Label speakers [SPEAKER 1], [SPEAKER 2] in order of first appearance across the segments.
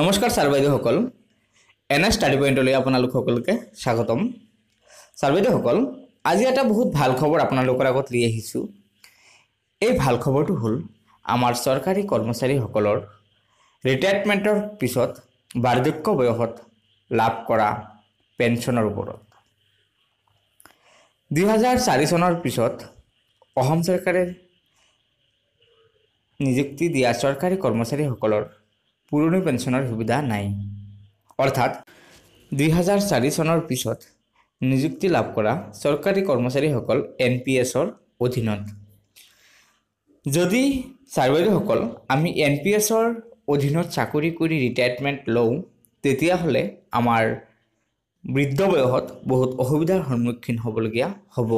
[SPEAKER 1] নমস্কাৰ ছাৰ বাইদেউসকল N S study পইণ্টলৈ আপোনালোক সকলোকে স্বাগতম ছাৰ বাইদেউসকল আজি এটা বহুত ভাল খবৰ আপোনালোকৰ আগত লৈ আহিছোঁ এই ভাল খবৰটো হ'ল আমাৰ চৰকাৰী কৰ্মচাৰীসকলৰ ৰিটায়াৰমেণ্টৰ পিছত বাৰ্ধক্য বয়সত লাভ কৰা পেঞ্চনৰ ওপৰত দুহেজাৰ চাৰি চনৰ পিছত অসম চৰকাৰে নিযুক্তি দিয়া চৰকাৰী কৰ্মচাৰীসকলৰ পুৰণি পেঞ্চনৰ সুবিধা নাই অৰ্থাৎ দুহেজাৰ চাৰি চনৰ পিছত নিযুক্তি লাভ কৰা চৰকাৰী কৰ্মচাৰীসকল এন পি এছৰ অধীনত যদি চাৰ্ভাৰীসকল আমি এন পি এছৰ অধীনত চাকৰি কৰি ৰিটায়াৰমেণ্ট লওঁ তেতিয়াহ'লে আমাৰ বৃদ্ধ বয়সত বহুত অসুবিধাৰ সন্মুখীন হ'বলগীয়া হ'ব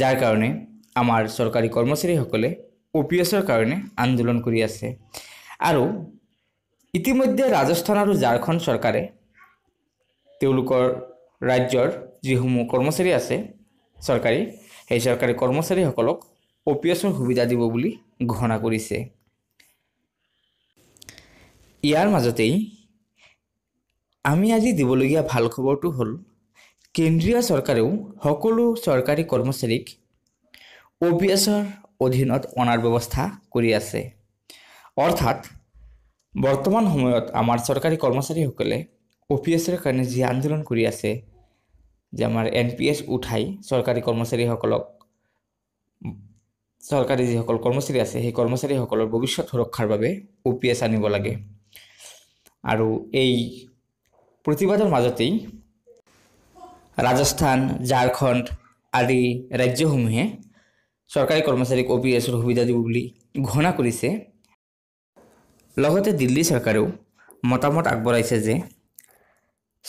[SPEAKER 1] যাৰ কাৰণে আমাৰ চৰকাৰী কৰ্মচাৰীসকলে অ' পি এছৰ কাৰণে আন্দোলন কৰি আছে আৰু ইতিমধ্যে ৰাজস্থান আৰু ঝাৰখণ্ড চৰকাৰে তেওঁলোকৰ ৰাজ্যৰ যিসমূহ কৰ্মচাৰী আছে চৰকাৰী সেই চৰকাৰী কৰ্মচাৰীসকলক অ' পি এছৰ সুবিধা দিব বুলি ঘোষণা কৰিছে ইয়াৰ মাজতেই আমি আজি দিবলগীয়া ভাল খবৰটো হ'ল কেন্দ্ৰীয় চৰকাৰেও সকলো চৰকাৰী কৰ্মচাৰীক অ' পি এছৰ অধীনত অনাৰ ব্যৱস্থা কৰি আছে অৰ্থাৎ বৰ্তমান সময়ত আমাৰ চৰকাৰী কৰ্মচাৰীসকলে অ' পি এছৰ কাৰণে যি আন্দোলন কৰি আছে যে আমাৰ এন পি এছ উঠাই চৰকাৰী কৰ্মচাৰীসকলক চৰকাৰী যিসকল কৰ্মচাৰী আছে সেই কৰ্মচাৰীসকলৰ ভৱিষ্যত সুৰক্ষাৰ বাবে অ' পি এছ আনিব লাগে আৰু এই প্ৰতিবাদৰ মাজতেই ৰাজস্থান ঝাৰখণ্ড আদি ৰাজ্যসমূহে চৰকাৰী কৰ্মচাৰীক অ' পি এছৰ সুবিধা দিব বুলি ঘোষণা কৰিছে লগতে দিল্লী চৰকাৰেও মতামত আগবঢ়াইছে যে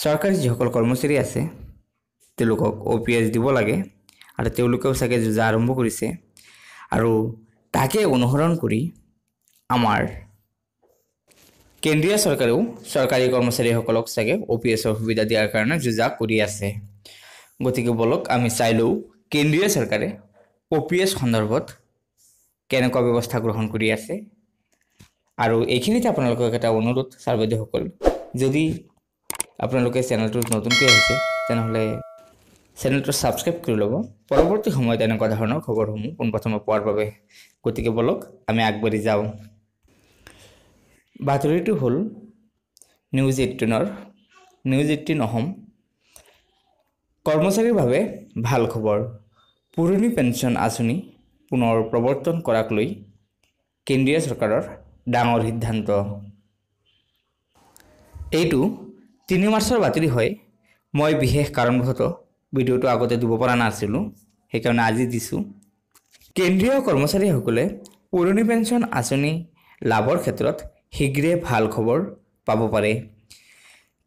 [SPEAKER 1] চৰকাৰী যিসকল কৰ্মচাৰী আছে তেওঁলোকক অ' পি এছ দিব লাগে আৰু তেওঁলোকেও চাগে যোজা আৰম্ভ কৰিছে আৰু তাকে অনুসৰণ কৰি আমাৰ কেন্দ্ৰীয় চৰকাৰেও চৰকাৰী কৰ্মচাৰীসকলক চাগে অ' পি এছৰ সুবিধা দিয়াৰ কাৰণে যোজা কৰি আছে গতিকে বলক আমি চাই লওঁ কেন্দ্ৰীয় চৰকাৰে অ' পি এছ সন্দৰ্ভত কেনেকুৱা ব্যৱস্থা গ্ৰহণ কৰি আছে আৰু এইখিনিতে আপোনালোকক এটা অনুৰোধ ছাৰ বাইদেউসকল যদি আপোনালোকে চেনেলটোত নতুনকৈ আহিছে তেনেহ'লে চেনেলটো ছাবস্ক্ৰাইব কৰি ল'ব পৰৱৰ্তী সময়ত এনেকুৱা ধৰণৰ খবৰসমূহ পোনপ্ৰথমে পোৱাৰ বাবে গতিকে বলক আমি আগবাঢ়ি যাওঁ বাতৰিটো হ'ল নিউজ এইটিনৰ নিউজ এইটিন অসম কৰ্মচাৰীৰ বাবে ভাল খবৰ পুৰণি পেঞ্চন আঁচনি পুনৰ প্ৰৱৰ্তন কৰাক লৈ কেন্দ্ৰীয় চৰকাৰৰ ডাঙৰ সিদ্ধান্ত এইটো তিনি মাৰ্চৰ বাতৰি হয় মই বিশেষ কাৰণবশতঃ ভিডিঅ'টো আগতে দিব পৰা নাছিলোঁ সেইকাৰণে আজি দিছোঁ কেন্দ্ৰীয় কৰ্মচাৰীসকলে পুৰণি পেঞ্চন আঁচনি লাভৰ ক্ষেত্ৰত শীঘ্ৰে ভাল খবৰ পাব পাৰে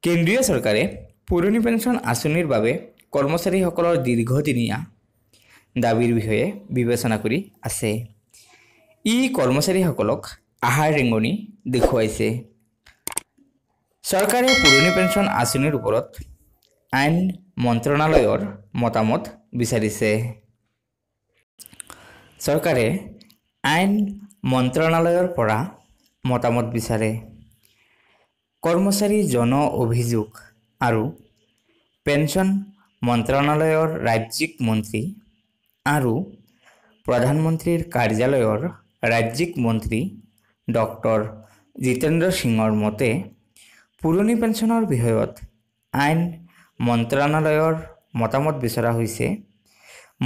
[SPEAKER 1] কেন্দ্ৰীয় চৰকাৰে পুৰণি পেঞ্চন আঁচনিৰ বাবে কৰ্মচাৰীসকলৰ দীৰ্ঘদিনীয়া দাবীৰ বিষয়ে বিবেচনা কৰি আছে ই কৰ্মচাৰীসকলক আহাৰ ৰেঙনি দেখুৱাইছে চৰকাৰে পুৰণি পেঞ্চন আঁচনিৰ ওপৰত আইন মন্ত্ৰণালয়ৰ মতামত বিচাৰিছে চৰকাৰে আইন মন্ত্ৰণালয়ৰ পৰা মতামত বিচাৰে কৰ্মচাৰী জন অভিযোগ আৰু পেঞ্চন মন্ত্ৰণালয়ৰ ৰাজ্যিক মন্ত্ৰী আৰু প্ৰধানমন্ত্ৰীৰ কাৰ্যালয়ৰ ৰাজ্যিক মন্ত্ৰী ডক্টৰ জিতেন্দ্ৰ সিঙৰ মতে পুৰণি পেঞ্চনৰ বিষয়ত আইন মন্ত্ৰণালয়ৰ মতামত বিচৰা হৈছে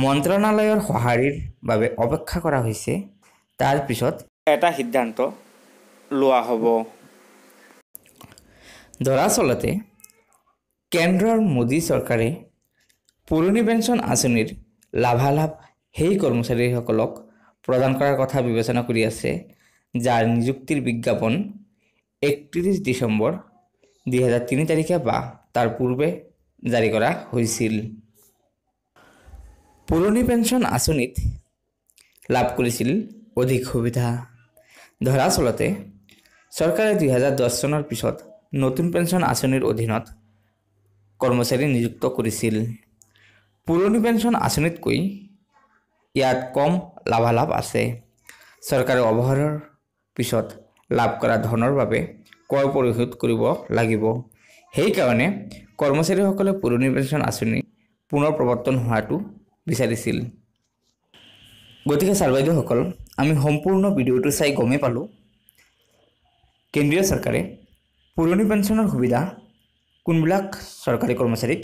[SPEAKER 1] মন্ত্ৰণালয়ৰ সঁহাৰিৰ বাবে অপেক্ষা কৰা হৈছে তাৰপিছত এটা সিদ্ধান্ত লোৱা হ'ব দৰাচলতে কেন্দ্ৰৰ মোদী চৰকাৰে পুৰণি পেঞ্চন আঁচনিৰ লাভালাভ সেই কৰ্মচাৰীসকলক প্ৰদান কৰাৰ কথা বিবেচনা কৰি আছে যার নিযুক্তির বিজ্ঞাপন একত্রিশ ডিসেম্বর দুই হাজার তিনি তারিখে বা তার পূর্বে জারি করা হয়েছিল পুৰণি পেঞ্চন আঁচনিত লাভ কৰিছিল অধিক সুবিধা ধৰাচলতে চৰকাৰে দুহেজাৰ দহ চনৰ পিছত নতুন পেঞ্চন আঁচনিৰ অধীনত কৰ্মচাৰী নিযুক্ত কৰিছিল পুৰণি পেঞ্চন আঁচনিতকৈ ইয়াত কম লাভালাভ আছে চৰকাৰে অৱসৰৰ পিছত লাভ কৰা ধনৰ বাবে কৰ পৰিশোধ কৰিব লাগিব সেইকাৰণে কৰ্মচাৰীসকলে পুৰণি পেঞ্চন আঁচনি পুনৰ প্ৰৱৰ্তন হোৱাটো বিচাৰিছিল গতিকে ছাৰ বাইদেউসকল আমি সম্পূৰ্ণ ভিডিঅ'টো চাই গমেই পালোঁ কেন্দ্ৰীয় চৰকাৰে পুৰণি পেঞ্চনৰ সুবিধা কোনবিলাক চৰকাৰী কৰ্মচাৰীক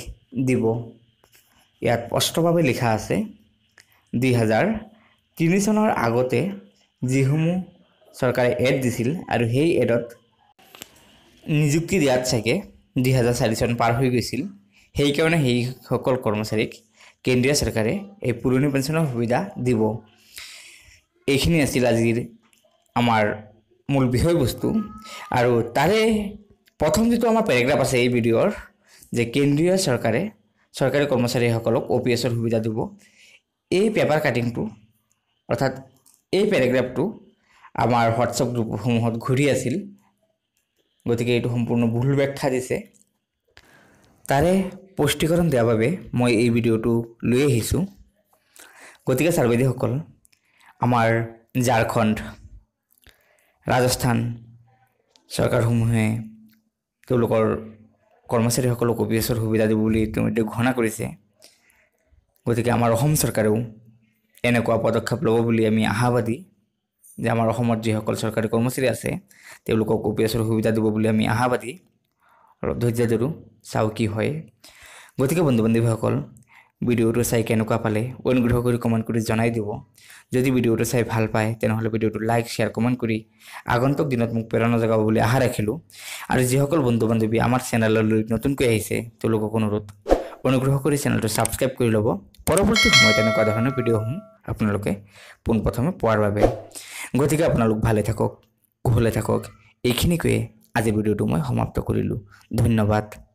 [SPEAKER 1] দিব ইয়াত স্পষ্টভাৱে লিখা আছে দুহেজাৰ তিনি চনৰ আগতে যিসমূহ চৰকাৰে এড দিছিল আৰু সেই এডত নিযুক্তি দিয়াত চাগে দুহেজাৰ চাৰি চন পাৰ হৈ গৈছিল সেইকাৰণে সেইসকল কৰ্মচাৰীক কেন্দ্ৰীয় চৰকাৰে এই পুৰণি পেঞ্চনৰ সুবিধা দিব এইখিনি আছিল আজিৰ আমাৰ মূল বিষয়বস্তু আৰু তাৰে প্ৰথম যিটো আমাৰ পেৰেগ্ৰাফ আছে এই ভিডিঅ'ৰ যে কেন্দ্ৰীয় চৰকাৰে চৰকাৰী কৰ্মচাৰীসকলক অ' পি এছৰ সুবিধা দিব এই পেপাৰ কাটিংটো অৰ্থাৎ এই পেৰেগ্ৰাফটো আমাৰ হোৱাটছএপ গ্ৰুপসমূহত ঘূৰি আছিল গতিকে এইটো সম্পূৰ্ণ ভুল ব্যাখ্যা দিছে তাৰে স্পষ্টীকৰণ দিয়াৰ বাবে মই এই ভিডিঅ'টো লৈ আহিছোঁ গতিকে ছাৰ বাইদেউসকল আমাৰ ঝাৰখণ্ড ৰাজস্থান চৰকাৰসমূহে তেওঁলোকৰ কৰ্মচাৰীসকলক অ' পি এছৰ সুবিধা দিব বুলি ইতিমধ্যে ঘোষণা কৰিছে গতিকে আমাৰ অসম চৰকাৰেও এনেকুৱা পদক্ষেপ ল'ব বুলি আমি আশাবাদী যে আমাৰ অসমত যিসকল চৰকাৰী কৰ্মচাৰী আছে তেওঁলোকক অ' পি এছৰ সুবিধা দিব বুলি আমি আশাবাদী অলপ ধৈৰ্য ধৰোঁ চাওঁ কি হয় গতিকে বন্ধু বান্ধৱীসকল ভিডিঅ'টো চাই কেনেকুৱা পালে অনুগ্ৰহ কৰি কমেণ্ট কৰি জনাই দিব যদি ভিডিঅ'টো চাই ভাল পায় তেনেহ'লে ভিডিঅ'টো লাইক শ্বেয়াৰ কমেণ্ট কৰি আগন্তুক দিনত মোক প্ৰেৰণা জগাব বুলি আশা ৰাখিলোঁ আৰু যিসকল বন্ধু বান্ধৱী আমাৰ চেনেললৈ নতুনকৈ আহিছে তেওঁলোকক অনুৰোধ অনুগ্ৰহ কৰি চেনেলটো ছাবস্ক্ৰাইব কৰি ল'ব পৰৱৰ্তী সময়ত এনেকুৱা ধৰণৰ ভিডিঅ'সমূহ আপোনালোকে পোনপ্ৰথমে পোৱাৰ বাবে গতিকে আপোনালোক ভালে থাকক কুশলে থাকক এইখিনিকৈয়ে আজিৰ ভিডিঅ'টো মই সমাপ্ত কৰিলোঁ ধন্যবাদ